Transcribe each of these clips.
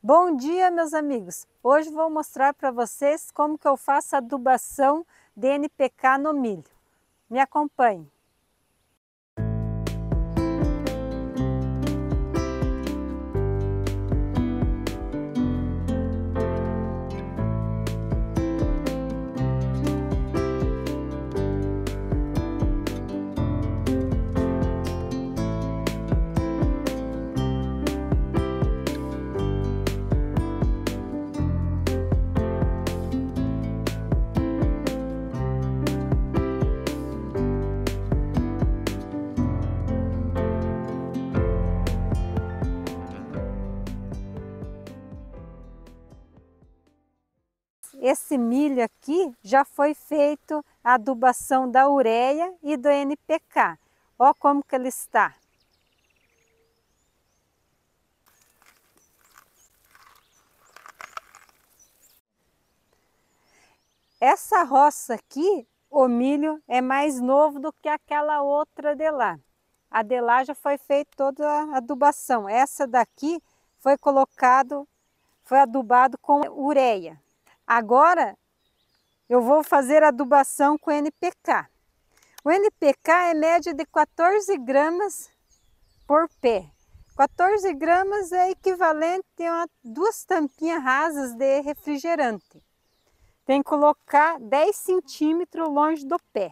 Bom dia, meus amigos! Hoje vou mostrar para vocês como que eu faço adubação de NPK no milho. Me acompanhe! esse milho aqui já foi feito a adubação da ureia e do NPK. Olha como que ele está. Essa roça aqui, o milho é mais novo do que aquela outra de lá. A de lá já foi feita toda a adubação. Essa daqui foi colocado, foi adubado com ureia. Agora eu vou fazer adubação com NPK. O NPK é média de 14 gramas por pé. 14 gramas é equivalente a duas tampinhas rasas de refrigerante. Tem que colocar 10 centímetros longe do pé.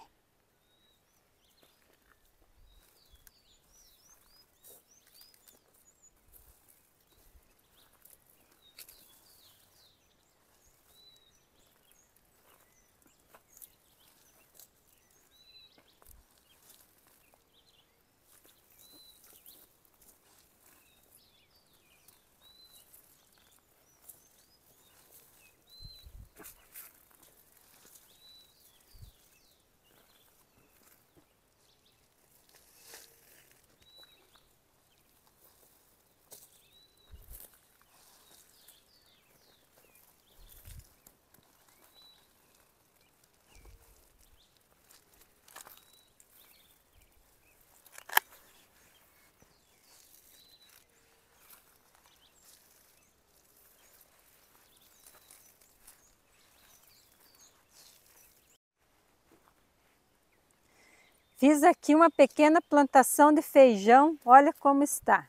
Fiz aqui uma pequena plantação de feijão, olha como está.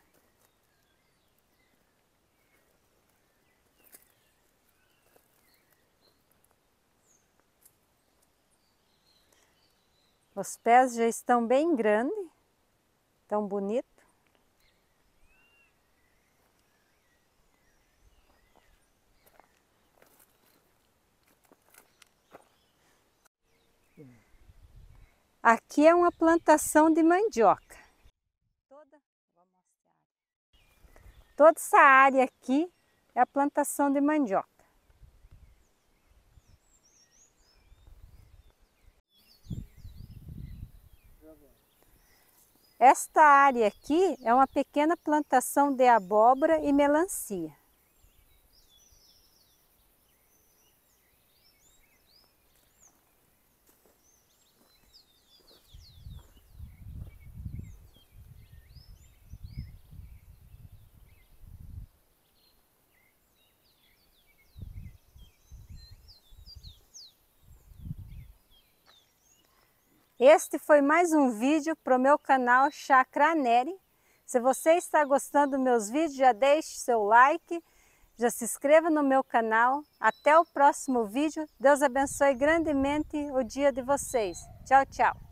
Os pés já estão bem grandes, tão bonitos. Aqui é uma plantação de mandioca. Toda essa área aqui é a plantação de mandioca. Esta área aqui é uma pequena plantação de abóbora e melancia. Este foi mais um vídeo para o meu canal Chakra Neri. Se você está gostando dos meus vídeos, já deixe seu like, já se inscreva no meu canal. Até o próximo vídeo. Deus abençoe grandemente o dia de vocês. Tchau, tchau.